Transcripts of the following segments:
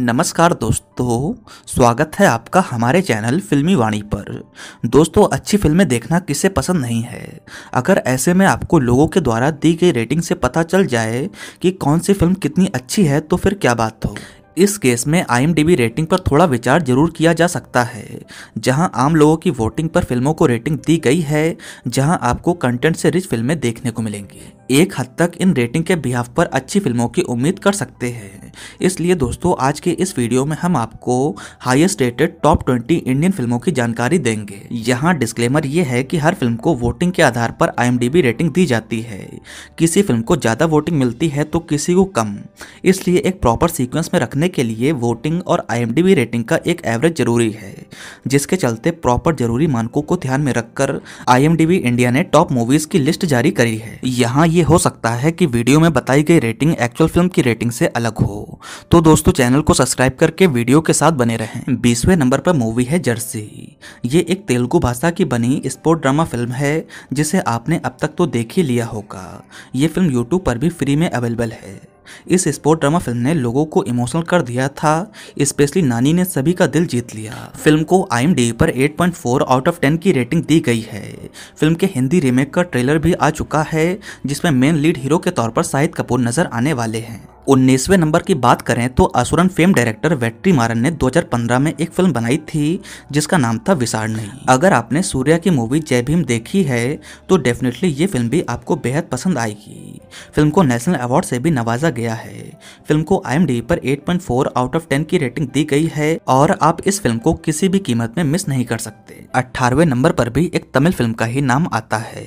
नमस्कार दोस्तों स्वागत है आपका हमारे चैनल फिल्मी वाणी पर दोस्तों अच्छी फिल्में देखना किसे पसंद नहीं है अगर ऐसे में आपको लोगों के द्वारा दी गई रेटिंग से पता चल जाए कि कौन सी फिल्म कितनी अच्छी है तो फिर क्या बात हो इस केस में आई रेटिंग पर थोड़ा विचार जरूर किया जा सकता है जहां आम लोगों की वोटिंग पर फिल्मों को रेटिंग दी गई है जहां आपको कंटेंट से रिच फिल्में देखने को मिलेंगी एक हद तक इन रेटिंग के बिहाफ पर अच्छी फिल्मों की उम्मीद कर सकते हैं इसलिए दोस्तों आज के इस वीडियो में हम आपको हाईएस्ट रेटेड टॉप 20 इंडियन फिल्मों की जानकारी देंगे यहाँ डिस्क्लेमर ये है कि हर फिल्म को वोटिंग के आधार पर आईएमडीबी रेटिंग दी जाती है किसी फिल्म को ज़्यादा वोटिंग मिलती है तो किसी को कम इसलिए एक प्रॉपर सीक्वेंस में रखने करने के लिए वोटिंग और आईएमडीबी रेटिंग का एक एवरेज जरूरी है जिसके चलते प्रॉपर जरूरी मानकों को ध्यान में रखकर आईएमडीबी इंडिया ने टॉप मूवीज की लिस्ट जारी करी है यहाँ ये हो सकता है कि वीडियो में बताई गई रेटिंग एक्चुअल फिल्म की रेटिंग से अलग हो तो दोस्तों चैनल को सब्सक्राइब करके वीडियो के साथ बने रहें बीसवें नंबर पर मूवी है जर्सी ये एक तेलुगु भाषा की बनी स्पोर्ट ड्रामा फिल्म है जिसे आपने अब तक तो देख ही लिया होगा ये फिल्म यूट्यूब पर भी फ्री में अवेलेबल है इस स्पोर्ट ड्रामा फिल्म ने लोगों को इमोशनल कर दिया था स्पेशली नानी ने सभी का दिल जीत लिया फिल्म को आई पर 8.4 आउट ऑफ 10 की रेटिंग दी गई है फिल्म के हिंदी रीमेक का ट्रेलर भी आ चुका है जिसमें मेन लीड हीरो के तौर पर शाहिद कपूर नजर आने वाले हैं उन्नीसवें नंबर की बात करें तो असुरन फेम डायरेक्टर वेट्री मारन ने 2015 में एक फिल्म बनाई थी जिसका नाम था विसार नहीं अगर आपने सूर्या की मूवी जय भीम देखी है तो डेफिनेटली ये फिल्म भी आपको बेहद पसंद आएगी फिल्म को नेशनल अवार्ड से भी नवाजा गया है फिल्म को आई पर 8.4 आउट ऑफ 10 की रेटिंग दी गई है और आप इस फिल्म को किसी भी कीमत में मिस नहीं कर सकते अठारवे नंबर पर भी एक तमिल फिल्म का ही नाम आता है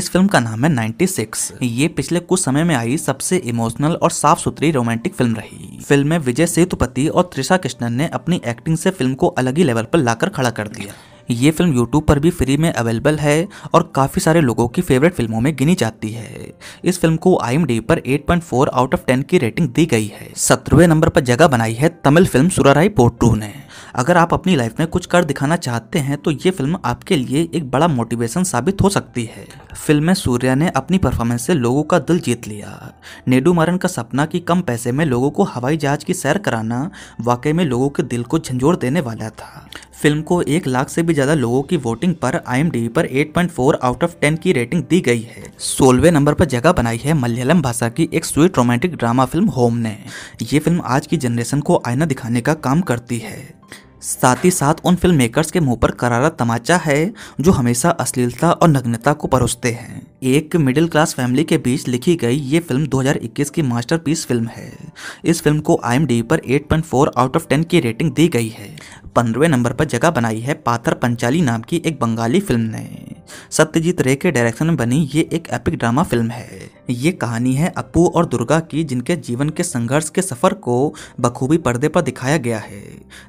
इस फिल्म का नाम है 96 ये पिछले कुछ समय में आई सबसे इमोशनल और साफ सूत्री रोमांटिक फिल्म रही फिल्म में विजय सेतुपति और त्रिशा कृष्णन ने अपनी एक्टिंग से फिल्म को अलग ही लेवल पर लाकर खड़ा कर दिया ये फिल्म YouTube पर भी फ्री में अवेलेबल है और काफ़ी सारे लोगों की फेवरेट फिल्मों में गिनी जाती है इस फिल्म को आई पर 8.4 आउट ऑफ 10 की रेटिंग दी गई है सत्रहवें नंबर पर जगह बनाई है तमिल फिल्म सुराराई पोट्रू ने अगर आप अपनी लाइफ में कुछ कर दिखाना चाहते हैं तो ये फिल्म आपके लिए एक बड़ा मोटिवेशन साबित हो सकती है फिल्म में सूर्या ने अपनी परफॉर्मेंस से लोगों का दिल जीत लिया नेडू मारन का सपना कि कम पैसे में लोगों को हवाई जहाज की सैर कराना वाकई में लोगों के दिल को झंझोर देने वाला था फिल्म को एक लाख से भी ज्यादा लोगों की वोटिंग पर आई पर 8.4 आउट ऑफ 10 की रेटिंग दी गई है सोलवे नंबर पर जगह बनाई है मलयालम भाषा की एक sweet romantic drama film Home ने ये फिल्म आज की जनरेशन को आईना दिखाने का काम करती है साथ ही साथ उन फिल्म मेकर्स के मुंह पर करारा तमाचा है जो हमेशा अश्लीलता और नग्नता को परोसते हैं एक मिडिल क्लास फैमिली के बीच लिखी गई ये फिल्म 2021 की मास्टरपीस फिल्म है इस फिल्म को आई पर 8.4 आउट ऑफ 10 की रेटिंग दी गई है पंद्रहवें नंबर पर जगह बनाई है पाथर पंचाली नाम की एक बंगाली फिल्म ने सत्यजीत रे के डायरेक्शन में बनी ये एक एपिक ड्रामा फिल्म है ये कहानी है अपू और दुर्गा की जिनके जीवन के संघर्ष के सफर को बखूबी पर्दे पर दिखाया गया है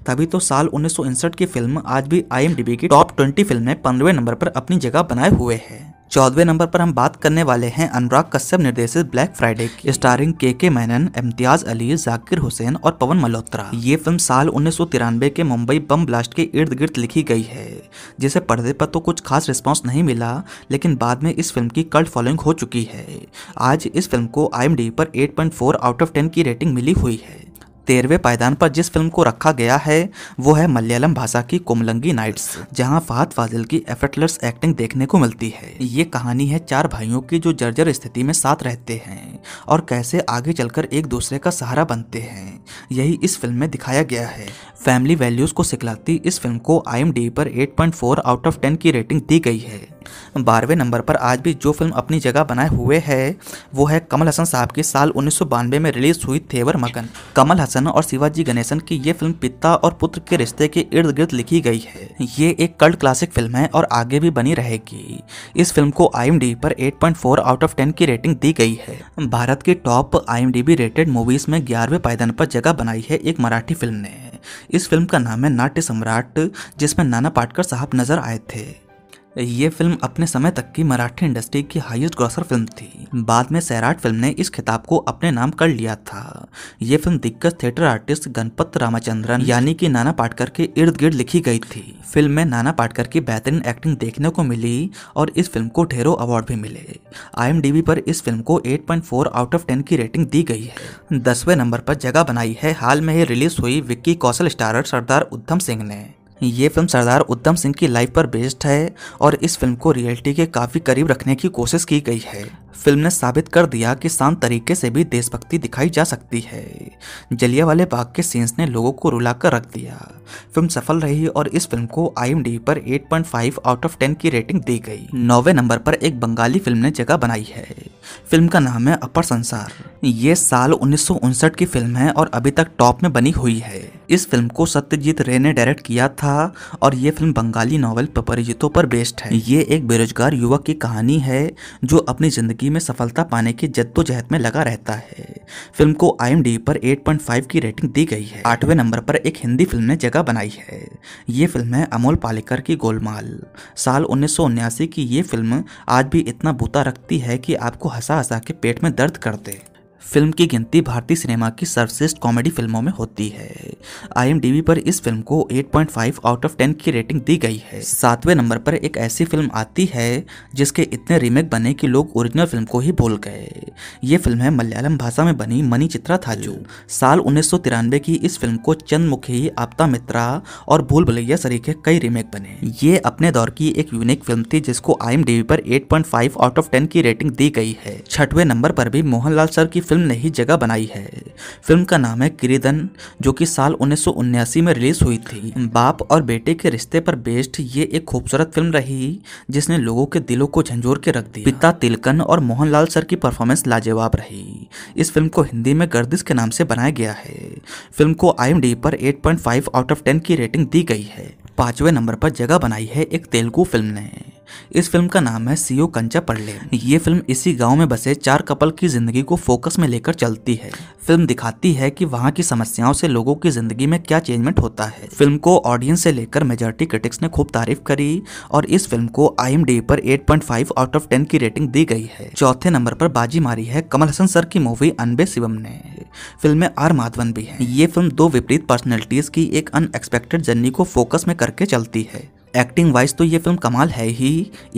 तभी तो साल उन्नीस की फिल्म आज भी आई की टॉप ट्वेंटी फिल्म में पंद्रहवें नंबर पर अपनी जगह बनाए हुए है चौदवे नंबर पर हम बात करने वाले हैं अनुराग कश्यप निर्देशित ब्लैक फ्राइडे की स्टारिंग के के मैनन इम्तियाज अली जाकिर हुसैन और पवन मल्होत्रा ये फिल्म साल उन्नीस के मुंबई बम ब्लास्ट के इर्द गिर्द लिखी गई है जिसे पर्दे पर तो कुछ खास रिस्पांस नहीं मिला लेकिन बाद में इस फिल्म की कल्ट फॉलोइंग हो चुकी है आज इस फिल्म को आई पर एट आउट ऑफ टेन की रेटिंग मिली हुई है तेरहवें पायदान पर जिस फिल्म को रखा गया है वो है मलयालम भाषा की कोमलंगी नाइट्स जहां फहद फाजिल की एफर्टलेस एक्टिंग देखने को मिलती है ये कहानी है चार भाइयों की जो जर्जर स्थिति में साथ रहते हैं और कैसे आगे चलकर एक दूसरे का सहारा बनते हैं यही इस फिल्म में दिखाया गया है फैमिली वैल्यूज को सिखलाती इस फिल्म को आई पर 8.4 आउट ऑफ 10 की रेटिंग दी गई है बारहवें नंबर पर आज भी जो फिल्म अपनी जगह बनाए हुए है वो है कमल हसन साहब की साल उन्नीस में रिलीज हुई थेवर मगन कमल हसन गणेशन और शिवाजी गणेशन की ये फिल्म पिता और पुत्र के रिश्ते के इर्द गिर्द लिखी गई है ये एक कल्ट क्लासिक फिल्म है और आगे भी बनी रहेगी इस फिल्म को आई पर 8.4 आउट ऑफ 10 की रेटिंग दी गई है भारत की टॉप आई रेटेड मूवीज में ग्यारहवें पायदान पर जगह बनाई है एक मराठी फिल्म ने इस फिल्म का नाम है नाट्य सम्राट जिसमें नाना पाटकर साहब नजर आए थे ये फिल्म अपने समय तक की मराठी इंडस्ट्री की हाईएस्ट ग्रॉसर फिल्म थी बाद में सैराट फिल्म ने इस खिताब को अपने नाम कर लिया था ये फिल्म दिग्गज थिएटर आर्टिस्ट गणपत रामाचंद्रन यानी कि नाना पाटकर के इर्द गिर्द लिखी गई थी फिल्म में नाना पाटकर की बेहतरीन एक्टिंग देखने को मिली और इस फिल्म को ढेरों अवार्ड भी मिले आई पर इस फिल्म को एट आउट ऑफ टेन की रेटिंग दी गई है दसवें नंबर पर जगह बनाई है हाल में ही रिलीज हुई विक्की कौशल स्टारर सरदार उद्धम सिंह ने ये फिल्म सरदार उद्धम सिंह की लाइफ पर बेस्ड है और इस फिल्म को रियलिटी के काफ़ी करीब रखने की कोशिश की गई है फिल्म ने साबित कर दिया कि शांत तरीके से भी देशभक्ति दिखाई जा सकती है जलिया वाले बाग के सीन्स ने लोगों को रुलाकर रख दिया फिल्म सफल रही और इस फिल्म को आई पर 8.5 आउट ऑफ 10 की रेटिंग दी गई नौवे नंबर पर एक बंगाली फिल्म ने जगह बनाई है फिल्म का नाम है अपर संसार ये साल उन्नीस की फिल्म है और अभी तक टॉप में बनी हुई है इस फिल्म को सत्यजीत रे ने डायरेक्ट किया था और ये फिल्म बंगाली नॉवल परिजितों पर बेस्ड है ये एक बेरोजगार युवक की कहानी है जो अपनी जिंदगी में सफलता पाने की जद्दोजहद में लगा रहता है फिल्म को आई पर 8.5 की रेटिंग दी गई है आठवें नंबर पर एक हिंदी फिल्म ने जगह बनाई है ये फिल्म है अमोल पालेकर की गोलमाल साल उन्नीस की ये फिल्म आज भी इतना बूता रखती है कि आपको हंसा हंसा के पेट में दर्द कर दे फिल्म की गिनती भारतीय सिनेमा की सर्वश्रेष्ठ कॉमेडी फिल्मों में होती है आई पर इस फिल्म को 8.5 आउट ऑफ 10 की रेटिंग दी गई है सातवें नंबर पर एक ऐसी फिल्म आती है जिसके इतने रीमेक बने कि लोग ओरिजिनल फिल्म को ही भूल गए ये फिल्म है मलयालम भाषा में बनी मनी चित्रा थाजू साल उन्नीस की इस फिल्म को मुखी आपता मित्रा और भूल भुलैया सरी के कई रीमेक बने ये अपने दौर की एक यूनिक फिल्म थी जिसको आई पर एट आउट ऑफ टेन की रेटिंग दी गई है छठवें नंबर पर भी मोहनलाल सर की फिल्म फिल्म ने ही जगह बनाई है फिल्म का नाम है किरीदन जो कि साल उन्नीस में रिलीज हुई थी बाप और बेटे के रिश्ते पर बेस्ड ये एक खूबसूरत फिल्म रही जिसने लोगों के दिलों को झंझोर के रख दिया पिता तिलकन और मोहनलाल सर की परफॉर्मेंस लाजवाब रही इस फिल्म को हिंदी में गर्दिश के नाम से बनाया गया है फिल्म को आई पर एट आउट ऑफ टेन की रेटिंग दी गई है पांचवें नंबर पर जगह बनाई है एक तेलुगु फिल्म ने इस फिल्म का नाम है सीओ कंचा पड़ले ये फिल्म इसी गाँव में बसे चार कपल की जिंदगी को फोकस में लेकर चलती है फिल्म दिखाती है कि वहाँ की समस्याओं से लोगों की जिंदगी में क्या चेंजमेंट होता है फिल्म को ऑडियंस से लेकर मेजोरिटी क्रिटिक्स ने खूब तारीफ करी और इस फिल्म को आई पर 8.5 आउट ऑफ 10 की रेटिंग दी गई है चौथे नंबर पर बाजी मारी है कमल हसन सर की मूवी अनबे शिवम ने फिल्म में आर माधवन भी है ये फिल्म दो विपरीत पर्सनैलिटीज की एक अनएक्सपेक्टेड जर्नी को फोकस में करके चलती है एक्टिंग वाइज तो ये फिल्म कमाल है ही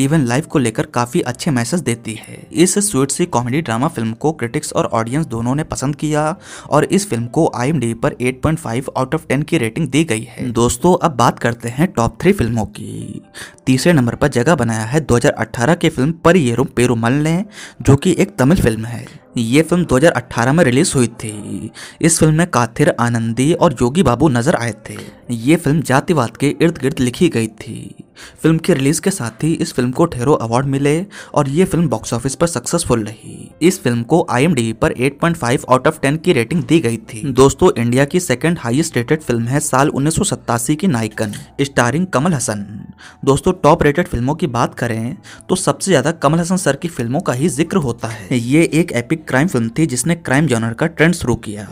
इवन लाइफ को लेकर काफी अच्छे मैसेज देती है इस स्वीट सी कॉमेडी ड्रामा फिल्म को क्रिटिक्स और ऑडियंस दोनों ने पसंद किया और इस फिल्म को आई पर 8.5 आउट ऑफ 10 की रेटिंग दी गई है दोस्तों अब बात करते हैं टॉप थ्री फिल्मों की तीसरे नंबर पर जगह बनाया है 2018 की फिल्म परियेरुम पेरुमल ने जो कि एक तमिल फिल्म है ये फिल्म 2018 में रिलीज हुई थी इस फिल्म में काथिर आनंदी और योगी बाबू नजर आए थे ये फिल्म जातिवाद के इर्द गिर्द लिखी गई थी फिल्म की रिलीज के साथ ही इस फिल्म को ठेरो अवार्ड मिले और ये फिल्म बॉक्स ऑफिस पर सक्सेसफुल रही इस फिल्म को आई पर 8.5 आउट ऑफ 10 की रेटिंग दी गई थी दोस्तों इंडिया की सेकंड हाईएस्ट रेटेड फिल्म है साल उन्नीस की नायकन स्टारिंग कमल हसन दोस्तों टॉप रेटेड फिल्मों की बात करें तो सबसे ज्यादा कमल हसन सर की फिल्मों का ही जिक्र होता है ये एक एपिक क्राइम फिल्म थी जिसने क्राइम जॉनर का ट्रेंड शुरू किया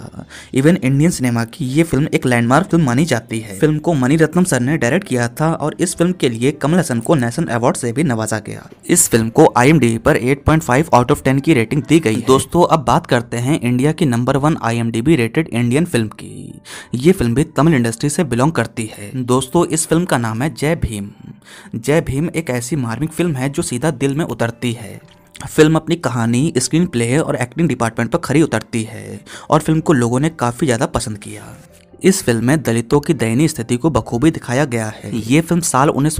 इवन इंडियन सिनेमा की ये फिल्म एक लैंडमार्क फिल्म मानी जाती है फिल्म को मनी रत्नम सर ने डायरेक्ट किया था और इस फिल्म के लिए कमल हसन को नेशनल अवार्ड से भी नवाजा गया इस फिल्म को आई पर 8.5 आउट ऑफ 10 की रेटिंग दी गई दोस्तों अब बात करते हैं इंडिया की नंबर वन आई रेटेड इंडियन फिल्म की ये फिल्म भी तमिल इंडस्ट्री से बिलोंग करती है दोस्तों इस फिल्म का नाम है जय भीम जय भीम एक ऐसी मार्मिक फिल्म है जो सीधा दिल में उतरती है फिल्म अपनी कहानी स्क्रीन प्ले और एक्टिंग डिपार्टमेंट पर खरी उतरती है और फिल्म को लोगों ने काफ़ी ज़्यादा पसंद किया इस फिल्म में दलितों की दयनीय स्थिति को बखूबी दिखाया गया है ये फिल्म साल उन्नीस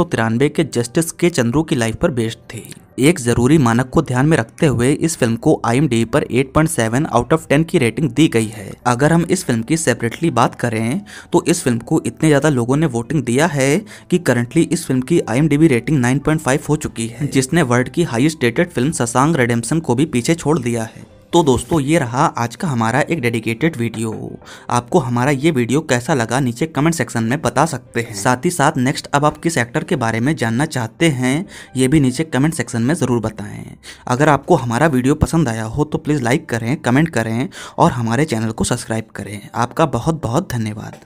के जस्टिस के चंद्रू की लाइफ पर बेस्ड थी एक जरूरी मानक को ध्यान में रखते हुए इस फिल्म को आई पर 8.7 आउट ऑफ 10 की रेटिंग दी गई है अगर हम इस फिल्म की सेपरेटली बात करें तो इस फिल्म को इतने ज्यादा लोगों ने वोटिंग दिया है कि करंटली इस फिल्म की आई रेटिंग 9.5 हो चुकी है जिसने वर्ल्ड की highest rated film Shawshank Redemption को भी पीछे छोड़ दिया है तो दोस्तों ये रहा आज का हमारा एक डेडिकेटेड वीडियो आपको हमारा ये वीडियो कैसा लगा नीचे कमेंट सेक्शन में बता सकते हैं साथ ही साथ नेक्स्ट अब आप किस एक्टर के बारे में जानना चाहते हैं ये भी नीचे कमेंट सेक्शन में ज़रूर बताएं अगर आपको हमारा वीडियो पसंद आया हो तो प्लीज़ लाइक करें कमेंट करें और हमारे चैनल को सब्सक्राइब करें आपका बहुत बहुत धन्यवाद